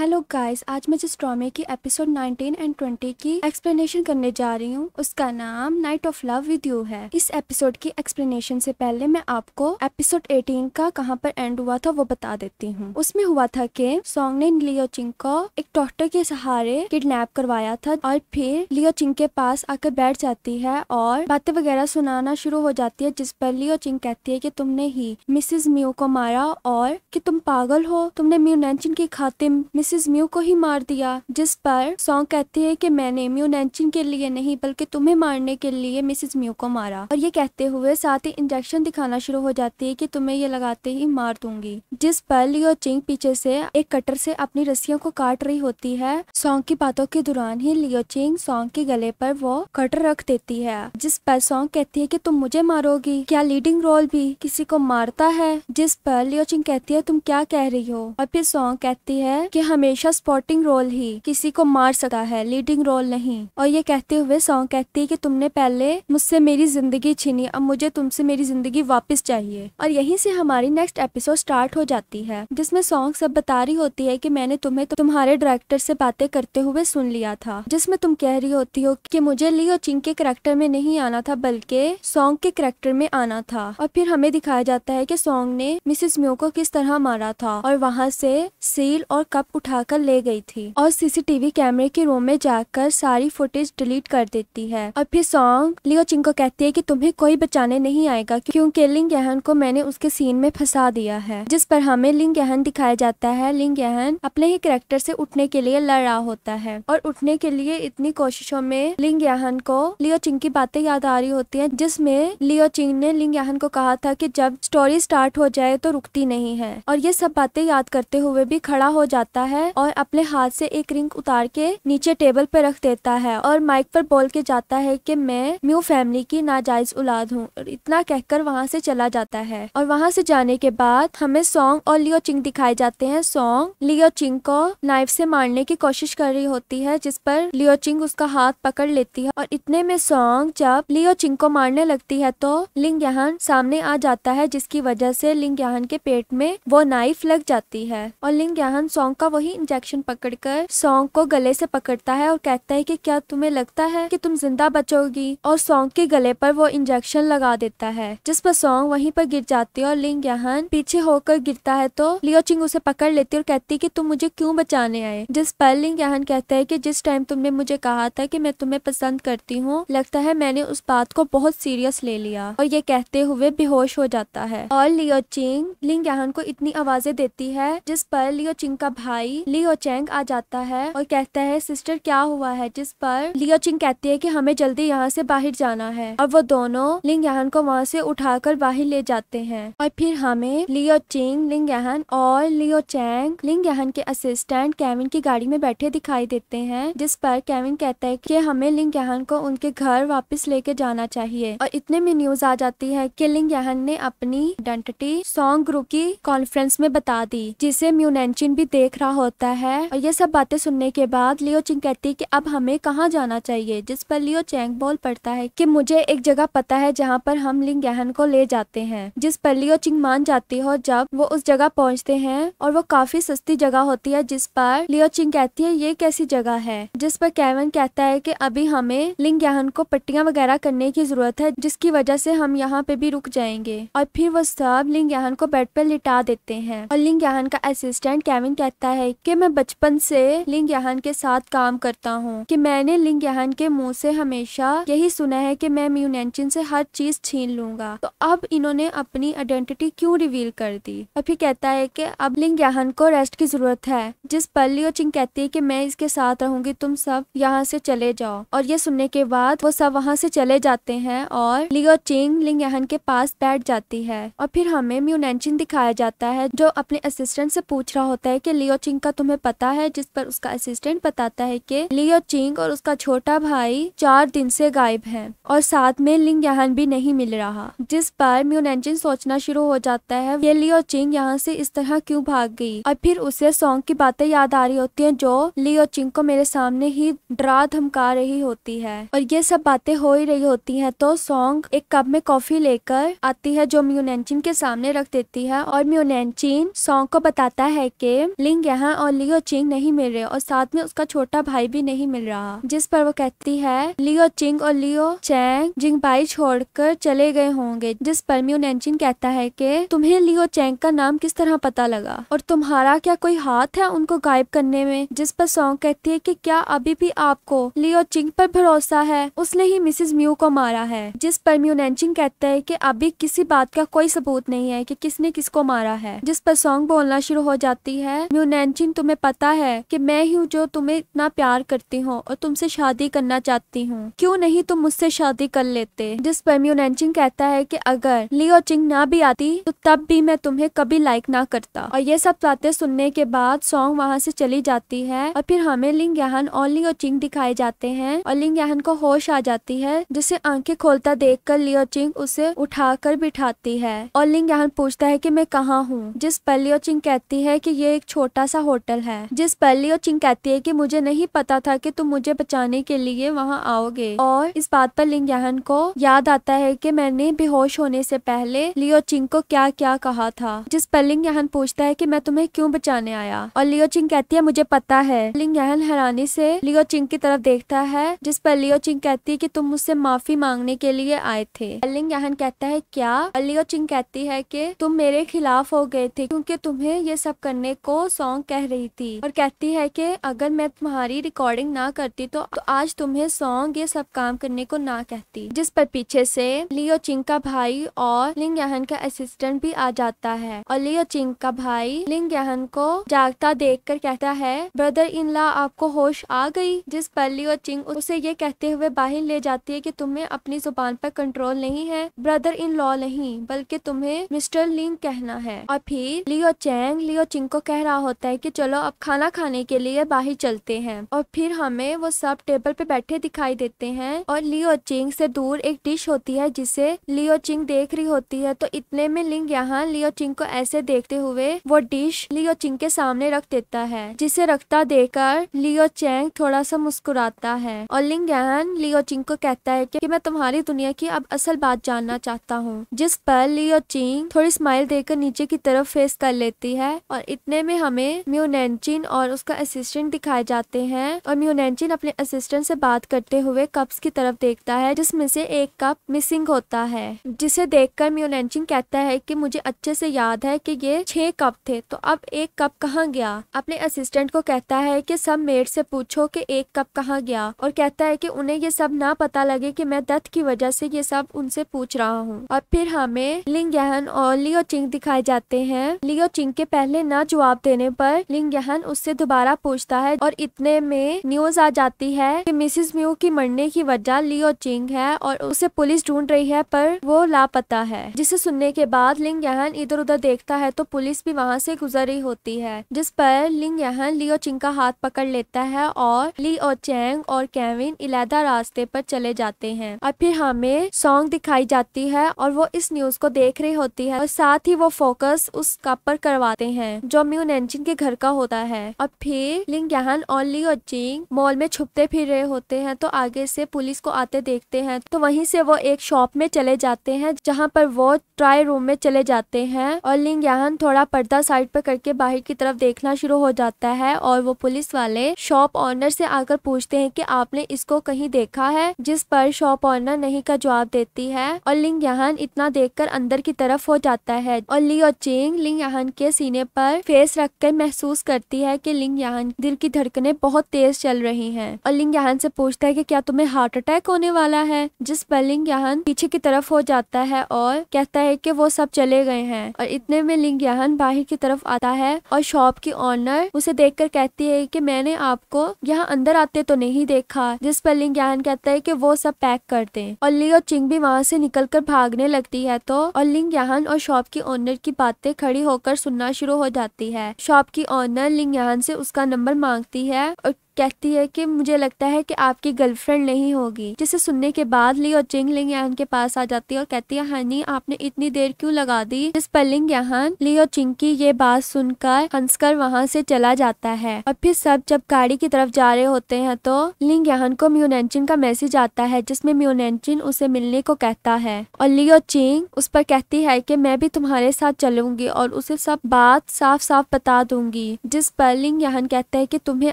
hello guys आज मैं जिस ड्रामे की एपिसोड 19 एंड 20 की एक्सप्लेनेशन करने जा रही हूँ उसका नाम night of love with you है इस एपिसोड की एक्सप्लेनेशन से पहले मैं आपको एपिसोड 18 का कहाँ पर एंड हुआ था वो बता देती हूँ उसमें हुआ था कि सॉन्ग ने लियो चिंग को एक डॉक्टर के सहारे किडनेप करवाया था और फिर लियो चिंग के पास आकर बैठ जाती है और बातें वगैरह सुनाना शुरू हो जाती है जिस पर लियो चिंग कहती है की तुमने ही मिसिज म्यू को मारा और की तुम पागल हो तुमने म्यू नैनचिन की खाते मिस मिसेस म्यू को ही मार दिया जिस पर सॉन्ग कहते हैं कि मैंने म्यू नैंचिन के लिए नहीं बल्कि तुम्हें मारने के लिए मिसेस म्यू को मारा और ये कहते हुए साथ ही इंजेक्शन दिखाना शुरू हो जाती है कि तुम्हें ये लगाते ही मार दूंगी जिस पर लियो चिंग पीछे से एक कटर से अपनी रस्सियों को काट रही होती है सॉन्ग की बातों के दौरान ही लियो चिंग सॉन्ग के गले पर वो कटर रख देती है जिस पर सॉन्ग कहती है की तुम मुझे मारोगी क्या लीडिंग रोल भी किसी को मारता है जिस पर लियो चिंग कहती है तुम क्या कह रही हो और फिर सॉन्ग कहती है कि हम हमेशा स्पोर्टिंग रोल ही किसी को मार सकता है लीडिंग रोल नहीं और ये कहते हुए सॉन्ग कहती है कि तुमने पहले मुझसे मेरी जिंदगी छीनी अब मुझे तुमसे मेरी जिंदगी वापस चाहिए और यहीं से हमारी नेक्स्ट एपिसोड स्टार्ट हो जाती है जिसमें सॉन्ग सब बता रही होती है की मैंने तुम्हें तो तुम्हारे डायरेक्टर से बातें करते हुए सुन लिया था जिसमें तुम कह रही होती हो कि मुझे ली और चिंग के करेक्टर में नहीं आना था बल्कि सॉन्ग के करेक्टर में आना था और फिर हमें दिखाया जाता है कि सॉन्ग ने मिसिस म्यू को किस तरह मारा था और वहाँ से सील और कप उठाकर ले गई थी और सीसीटीवी कैमरे के रूम में जाकर सारी फुटेज डिलीट कर देती है और फिर सॉन्ग लियो चिंग को कहती है कि तुम्हें कोई बचाने नहीं आएगा क्योंकि लिंग यहन को मैंने उसके सीन में फंसा दिया है जिस पर हमें लिंग यहन दिखाया जाता है लिंग यहन अपने ही करेक्टर से उठने के लिए लड़ रहा होता है और उठने के लिए इतनी कोशिशों में लिंग याहन को लियो चिंग की बातें याद आ रही होती है जिसमें लियो चिंग ने लिंग याहन को कहा था की जब स्टोरी स्टार्ट हो जाए तो रुकती नहीं है और ये सब बातें याद करते हुए भी खड़ा हो जाता है और अपने हाथ से एक रिंग उतार के नीचे टेबल पे रख देता है और माइक पर बोल के जाता है कि मैं म्यू फैमिली की नाजायज औलाद हूँ और इतना कहकर वहाँ से चला जाता है और वहाँ से जाने के बाद हमें सॉन्ग और लियो चिंग दिखाए जाते हैं सॉन्ग लियो चिंग को नाइफ से मारने की कोशिश कर रही होती है जिस पर लियो चिंग उसका हाथ पकड़ लेती है और इतने में सॉन्ग जब लियो चिंग को मारने लगती है तो लिंग यहान सामने आ जाता है जिसकी वजह से लिंग यहान के पेट में वो नाइफ लग जाती है और लिंग यहान सॉन्ग का वो ही इंजेक्शन पकड़कर सॉन्ग को गले से पकड़ता है और कहता है कि क्या तुम्हें लगता है कि तुम जिंदा बचोगी और सॉन्ग के गले पर वो इंजेक्शन लगा देता है जिस पर सॉन्ग वहीं पर गिर जाती है और लिंग यहाँ पीछे होकर गिरता है तो लियो चिंग उसे पकड़ लेती है और कहती है कि तुम मुझे क्यों बचाने आए जिस पर लिंग यहान कहता है कि जिस टाइम तुमने मुझे कहा था कि मैं तुम्हें पसंद करती हूँ लगता है मैंने उस बात को बहुत सीरियस ले लिया और ये कहते हुए बेहोश हो जाता है और लियो चिंग लिंग यहान को इतनी आवाजें देती है जिस पर लियो चिंग का भाई भाई लियो चेंग आ जाता है और कहता है सिस्टर क्या हुआ है जिस पर लियो चिंग कहती है कि हमें जल्दी यहाँ से बाहर जाना है और वो दोनों लिंग यहान को वहाँ से उठाकर बाहर ले जाते हैं और फिर हमें लियो चिंग लिंग यहान और लियो चैंग लिंग यहान के असिस्टेंट कैविन की गाड़ी में बैठे दिखाई देते हैं जिस पर कैविन कहता है कि हमें लिंग यहान को उनके घर वापस लेके जाना चाहिए और इतने में न्यूज आ जाती है की लिंग यहान ने अपनी आइडेंटिटी सॉन्ग ग्रुप की कॉन्फ्रेंस में बता दी जिसे म्यूनेंचिन भी देख रहा होता है और ये सब बातें सुनने के बाद लियो चिंग कहती है कि अब हमें कहाँ जाना चाहिए जिस पर लियो चैंग बोल पड़ता है कि मुझे एक जगह पता है जहाँ पर हम लिंग गहन को ले जाते हैं जिस पर लियो चिंग मान जाती हो जब वो उस जगह पहुँचते हैं और वो काफी सस्ती जगह होती है जिस पर लियो चिंग कहती है ये कैसी जगह है जिस पर कैवन कहता है की अभी हमें लिंग गहन को पट्टियाँ वगैरह करने की जरूरत है जिसकी वजह से हम यहाँ पे भी रुक जाएंगे और फिर वो सब लिंग याहन को बेड पर लिटा देते हैं और लिंग याहन का असिस्टेंट कैविन कहता है बताई कि मैं बचपन से लिंग यहान के साथ काम करता हूँ कि मैंने लिंग यहान के मुंह से हमेशा यही सुना है कि मैं म्यूनचिन से हर चीज छीन लूंगा तो अब इन्होंने अपनी आइडेंटिटी क्यों रिवील कर दी अभी कहता है कि अब लिंग यहान को रेस्ट की जरूरत है जिस पल लियो चिंग कहती है कि मैं इसके साथ रहूंगी तुम सब यहाँ से चले जाओ और ये सुनने के बाद वो सब वहाँ से चले जाते हैं और लियो चिंग लिंग यहान के पास बैठ जाती है और फिर हमें म्यूनचिन दिखाया जाता है जो अपने असिस्टेंट से पूछ रहा होता है कि लियो चिंग का तुम्हें पता है जिस पर उसका असिस्टेंट बताता है कि लियो चिंग और उसका छोटा भाई चार दिन से गायब है और साथ में लिंग यहान भी नहीं मिल रहा जिस पर एंजिन सोचना शुरू हो जाता है ये लियो चिंग यहाँ से इस तरह क्यों भाग गई और फिर उसे सॉन्ग की बातें याद आ रही होती है जो लियो चिंग को मेरे सामने ही डरा धमका रही होती है और ये सब बातें हो ही रही होती है तो सॉन्ग एक कप में कॉफी लेकर आती है जो एंजिन के सामने रख देती है और एंजिन सॉन्ग को बताता है कि लिंग यहाँ सुल्तान हाँ, और लियो चिंग नहीं मिल रहे और साथ में उसका छोटा भाई भी नहीं मिल रहा जिस पर वो कहती है लियो चिंग और लियो चैंग भाई छोड़कर चले गए होंगे जिस पर म्यू नैनचिन कहता है कि तुम्हें लियो चैंग का नाम किस तरह पता लगा और तुम्हारा क्या कोई हाथ है उनको गायब करने में जिस पर सॉन्ग कहती है कि क्या अभी भी आपको लियो चिंग पर भरोसा है उसने ही मिसिज म्यू को मारा है जिस पर म्यू नैनचिन कहता है कि अभी किसी बात का कोई सबूत नहीं है कि किसने किसको मारा है जिस पर सॉन्ग बोलना शुरू हो जाती है म्यू नैन कंचिन तुम्हें पता है कि मैं ही हूँ जो तुम्हें इतना प्यार करती हूँ और तुमसे शादी करना चाहती हूँ क्यों नहीं तुम मुझसे शादी कर लेते जिस पर म्यूनचिंग कहता है कि अगर लियो चिंग ना भी आती तो तब भी मैं तुम्हें कभी लाइक ना करता और ये सब बातें सुनने के बाद सॉन्ग वहाँ से चली जाती है और फिर हमें लिंग यहान और लियो चिंग दिखाए जाते हैं और लिंग यहान को होश आ जाती है जिसे आंखें खोलता देख कर लियो चिंग उसे उठा कर बिठाती है और लिंग यहान पूछता है की मैं कहाँ हूँ जिस पर लियो चिंग कहती है की ये एक छोटा सा होटल है जिस पर लियो चिंग कहती है कि मुझे नहीं पता था कि तुम मुझे बचाने के लिए वहाँ आओगे और इस बात पर लिंगयान को याद आता है कि मैंने बेहोश होने से पहले लियो चिंग को क्या क्या कहा था जिस पर लिंग यहन पूछता है कि मैं तुम्हें क्यों बचाने आया और लियो चिंग कहती है मुझे पता है लिंग यहन हैरानी से लियो चिंग की तरफ देखता है जिस पर लियो चिंग कहती है कि तुम मुझसे माफी मांगने के लिए आए थे यहन कहता है क्या लियो चिंग कहती है कि तुम मेरे खिलाफ हो गए थे क्योंकि तुम्हें ये सब करने को सौंग कह रही थी और कहती है कि अगर मैं तुम्हारी रिकॉर्डिंग ना करती तो, तो आज तुम्हें सॉन्ग ये सब काम करने को ना कहती जिस पर पीछे से लियो चिंग का भाई और लिंग यहन का असिस्टेंट भी आ जाता है और लियो चिंग का भाई लिंग यहन को जागता देख कर कहता है ब्रदर इन ला आपको होश आ गई जिस पर लियो चिंग उसे ये कहते हुए बाहर ले जाती है की तुम्हें अपनी जुबान पर कंट्रोल नहीं है ब्रदर इन लॉ नहीं बल्कि तुम्हें मिस्टर लिंग कहना है और फिर लियो चैंग लियो चिंग को कह रहा होता है कि चलो अब खाना खाने के लिए बाहर चलते हैं और फिर हमें वो सब टेबल पे बैठे दिखाई देते हैं और लियो चिंग से दूर एक डिश होती है जिसे लियो चिंग देख रही होती है तो इतने में लिंग यहाँ लियो चिंग को ऐसे देखते हुए वो डिश लियो चिंग के सामने रख देता है जिसे रखता देकर लियो चैंग थोड़ा सा मुस्कुराता है और लिंग यहाँ लियो चिंग को कहता है की मैं तुम्हारी दुनिया की अब असल बात जानना चाहता हूँ जिस पर लियो चिंग थोड़ी स्माइल देकर नीचे की तरफ फेस कर लेती है और इतने में हमें म्यूनैनचिन और उसका असिस्टेंट दिखाए जाते हैं और म्यूनैनचिन अपने असिस्टेंट से बात करते हुए कप्स की तरफ देखता है जिसमें से एक कप मिसिंग होता है जिसे देखकर म्यूनैनचिन कहता है कि मुझे अच्छे से याद है कि ये छह कप थे तो अब एक कप कहाँ गया अपने असिस्टेंट को कहता है कि सब मेड से पूछो कि एक कप कहाँ गया और कहता है कि उन्हें ये सब ना पता लगे कि मैं दत्त की वजह से ये सब उनसे पूछ रहा हूँ और फिर हमें लिंगहन और लियो चिंग दिखाए जाते हैं लियो चिंग के पहले ना जवाब देने पर पर लिंगहन उससे दोबारा पूछता है और इतने में न्यूज आ जाती है कि मिसिज म्यू की मरने की वजह लियो चिंग है और उसे पुलिस ढूंढ रही है पर वो लापता है जिसे सुनने के बाद लिंग यहन इधर उधर देखता है तो पुलिस भी वहाँ से गुजर रही होती है जिस पर लिंग यहन लियो चिंग का हाथ पकड़ लेता है और ली और चैंग और कैविन इलादा रास्ते पर चले जाते हैं और फिर हमें सॉन्ग दिखाई जाती है और वो इस न्यूज को देख रही होती है और साथ ही वो फोकस उस कप पर करवाते हैं जो म्यू नैनचिन के घर घर का होता है और फिर लिंगयान और लियो जिंग मॉल में छुपते फिर रहे होते हैं तो आगे से पुलिस को आते देखते हैं तो वहीं से वो एक शॉप में चले जाते हैं जहाँ पर वो ट्राई रूम में चले जाते हैं और लिंगयान थोड़ा पर्दा साइड पर करके बाहर की तरफ देखना शुरू हो जाता है और वो पुलिस वाले शॉप ऑनर से आकर पूछते हैं कि आपने इसको कहीं देखा है जिस पर शॉप ऑनर नहीं का जवाब देती है और लिंग यहान इतना देखकर अंदर की तरफ हो जाता है और और चिंग लिंग यहान के सीने पर फेस रख कर महसूस महसूस करती है कि लिंग यहाँ दिल की धड़कनें बहुत तेज चल रही हैं और लिंग यहाँ से पूछता है कि क्या तुम्हें हार्ट अटैक होने वाला है जिस पर लिंग यहाँ पीछे की तरफ हो जाता है और कहता है कि वो सब चले गए हैं और इतने में लिंग यहाँ बाहर की तरफ आता है और शॉप की ऑनर उसे देख कहती है की मैंने आपको यहाँ अंदर आते तो नहीं देखा जिस पर लिंग यहाँ कहता है की वो सब पैक कर दे और लिंग और चिंग भी वहाँ से निकल भागने लगती है तो और लिंग यहाँ और शॉप की ओनर की बातें खड़ी होकर सुनना शुरू हो जाती है शॉप की ऑनर लिंग से उसका नंबर मांगती है और कहती है कि मुझे लगता है कि आपकी गर्लफ्रेंड नहीं होगी जिसे सुनने के बाद ली और चिंग लिंग यान के पास आ जाती है और कहती है हनी आपने इतनी देर क्यों लगा दी जिस पलिंग यहाँ ली और चिंग की ये बात सुनकर हंसकर वहाँ से चला जाता है और फिर सब जब गाड़ी की तरफ जा रहे होते हैं तो लिंग यहाँ को म्यूनचिन का मैसेज आता है जिसमे म्यूनचिन उसे मिलने को कहता है और लियो चिंग उस पर कहती है की मैं भी तुम्हारे साथ चलूंगी और उसे सब बात साफ साफ बता दूंगी जिस पर लिंग यान कहते है की तुम्हें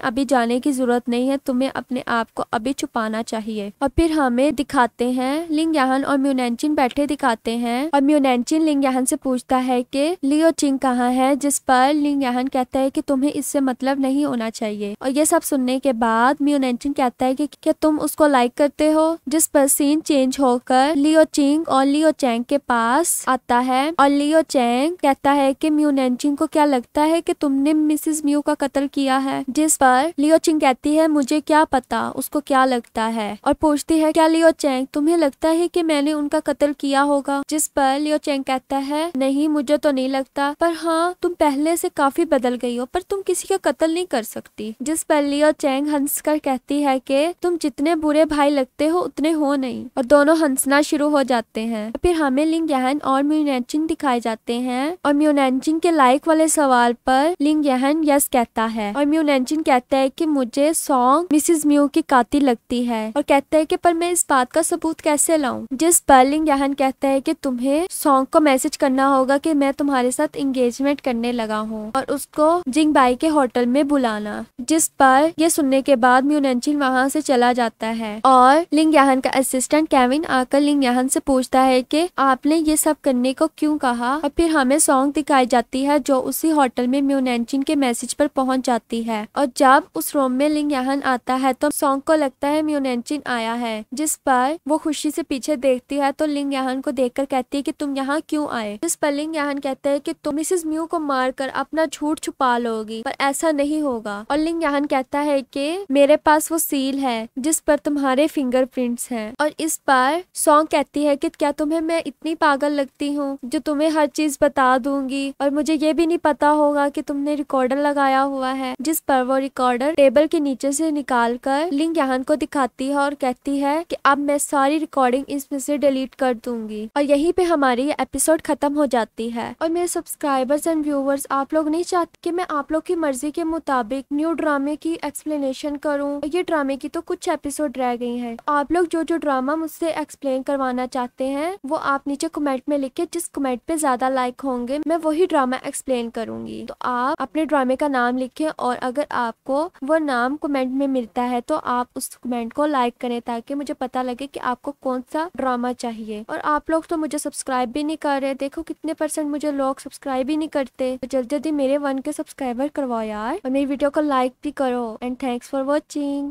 अभी जाने की जरूरत नहीं है तुम्हें अपने आप को अभी छुपाना चाहिए और फिर हमें दिखाते हैं लिंग यहान और म्यूनैचिन बैठे दिखाते हैं और म्यूनैचिन लिंग यहान से पूछता है कि लियो चिंग कहाँ है जिस पर लिंग यहान कहता है कि तुम्हें इससे मतलब नहीं होना चाहिए और ये सब सुनने के बाद म्यूनैचिन कहता है कि क्या तुम उसको लाइक करते हो जिस पर सीन चेंज होकर लियो चिंग और लियो चैंग के पास आता है और लियो चैंग कहता है कि म्यूनैचिन को क्या लगता है कि तुमने मिसिस म्यू का कत्ल किया है जिस पर लियो चिंग चैंग कहती है मुझे क्या पता उसको क्या लगता है और पूछती है क्या लियो चैंग तुम्हें लगता है कि मैंने उनका कत्ल किया होगा जिस पर लियो चैंग कहता है नहीं मुझे तो नहीं लगता पर हाँ तुम पहले से काफी बदल गई हो पर तुम किसी का कत्ल नहीं कर सकती जिस पर लियो चैंग कर कहती है कि तुम जितने बुरे भाई लगते हो उतने हो नहीं और दोनों हंसना शुरू हो जाते हैं फिर हमें लिंग यहन और म्यूनैचिंग दिखाए जाते हैं और म्यूनैचिंग के लाइक वाले सवाल पर लिंग यहन यस कहता है और म्यूनैचिंग कहता है की मुझे मुझे सॉन्ग मिसिज म्यू की काती लगती है और कहते हैं कि पर मैं इस बात का सबूत कैसे लाऊं जिस बर्लिंग यहन कहते हैं कि तुम्हें सॉन्ग को मैसेज करना होगा कि मैं तुम्हारे साथ इंगेजमेंट करने लगा हूँ और उसको जिंग बाई के होटल में बुलाना जिस पर यह सुनने के बाद म्यूनचिन वहाँ से चला जाता है और लिंग यहन का असिस्टेंट कैविन आकर लिंग यहन से पूछता है की आपने ये सब करने को क्यूँ कहा और फिर हमें सॉन्ग दिखाई जाती है जो उसी होटल में म्यूनचिन के मैसेज पर पहुंच जाती है और जब उस रूम में लिंग यहाँ आता है तो सॉन्ग को लगता है म्यूनचिन आया है जिस पर वो खुशी से पीछे देखती है तो लिंग यहाँ को देखकर कहती है कि तुम यहाँ क्यों आए जिस पर लिंग यहाँ कहते हैं कि तुम मिसेस म्यू को मारकर अपना झूठ छुपा लोगी पर ऐसा नहीं होगा और लिंग यहाँ कहता है कि मेरे पास वो सील है जिस पर तुम्हारे फिंगरप्रिंट्स हैं और इस पर सॉन्ग कहती है कि क्या तुम्हें मैं इतनी पागल लगती हूँ जो तुम्हें हर चीज बता दूंगी और मुझे ये भी नहीं पता होगा कि तुमने रिकॉर्डर लगाया हुआ है जिस पर वो रिकॉर्डर टेबल के नीचे से निकाल कर लिंग यहां को दिखाती है और कहती है कि अब मैं सारी रिकॉर्डिंग इसमें से डिलीट कर दूंगी और यहीं पे हमारी एपिसोड खत्म हो जाती है और मेरे सब्सक्राइबर्स एंड व्यूवर्स आप लोग नहीं चाहते कि मैं आप लोग की मर्जी के मुताबिक न्यू ड्रामे की एक्सप्लेनेशन करूँ ये ड्रामे की तो कुछ एपिसोड रह गई है आप लोग जो जो ड्रामा मुझसे एक्सप्लेन करवाना चाहते हैं वो आप नीचे कमेंट में लिख के जिस कमेंट पे ज्यादा लाइक होंगे मैं वही ड्रामा एक्सप्लेन करूंगी तो आप अपने ड्रामे का नाम लिखे और अगर आपको वो नाम नाम कमेंट में मिलता है तो आप उस कमेंट को लाइक करें ताकि मुझे पता लगे कि आपको कौन सा ड्रामा चाहिए और आप लोग तो मुझे सब्सक्राइब भी नहीं कर रहे देखो कितने परसेंट मुझे लोग सब्सक्राइब ही नहीं करते तो जल्दी जल्दी मेरे वन के सब्सक्राइबर करवाओ यार और मेरी वीडियो को लाइक भी करो एंड थैंक्स फॉर वॉचिंग